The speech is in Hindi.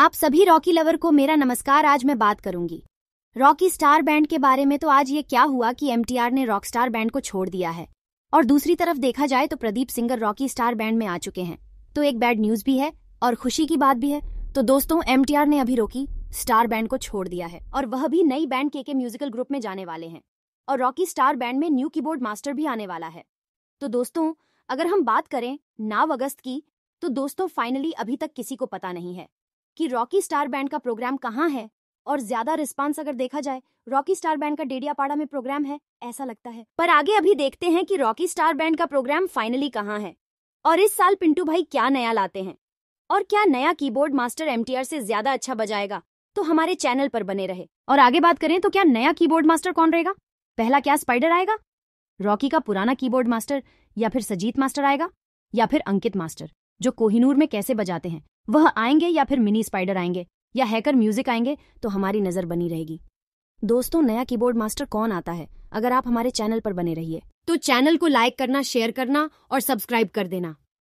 आप सभी रॉकी लवर को मेरा नमस्कार आज मैं बात करूंगी रॉकी स्टार बैंड के बारे में तो आज ये क्या हुआ कि एमटीआर ने रॉक स्टार बैंड को छोड़ दिया है और दूसरी तरफ देखा जाए तो Pradeep singer Rocky star band में आ चुके हैं तो एक बैड न्यूज भी है और खुशी की बात भी है तो दोस्तों एम ने अभी रॉकी स्टार बैंड को छोड़ दिया है और वह भी नई बैंड के के म्यूजिकल ग्रुप में जाने वाले हैं और रॉकी स्टार बैंड में न्यू कीबोर्ड मास्टर भी आने वाला है तो दोस्तों अगर हम बात करें नाव अगस्त की तो दोस्तों फाइनली अभी तक किसी को पता नहीं है कि रॉकी स्टार बैंड का प्रोग्राम कहाँ है और ज्यादा रिस्पांस अगर देखा जाए रॉकी स्टार बैंड का डेडियापाड़ा में प्रोग्राम है ऐसा लगता है पर आगे अभी देखते हैं कि रॉकी स्टार बैंड का प्रोग्राम फाइनली कहाँ है और इस साल पिंटू भाई क्या नया लाते हैं और क्या नया कीबोर्ड मास्टर एम से ज्यादा अच्छा बजाएगा तो हमारे चैनल पर बने रहे और आगे बात करें तो क्या नया कीबोर्ड मास्टर कौन रहेगा पहला क्या स्पाइडर आएगा रॉकी का पुराना कीबोर्ड मास्टर या फिर सजीत मास्टर आएगा या फिर अंकित मास्टर जो कोहिनूर में कैसे बजाते हैं वह आएंगे या फिर मिनी स्पाइडर आएंगे या हैकर म्यूजिक आएंगे तो हमारी नजर बनी रहेगी दोस्तों नया कीबोर्ड मास्टर कौन आता है अगर आप हमारे चैनल पर बने रहिए तो चैनल को लाइक करना शेयर करना और सब्सक्राइब कर देना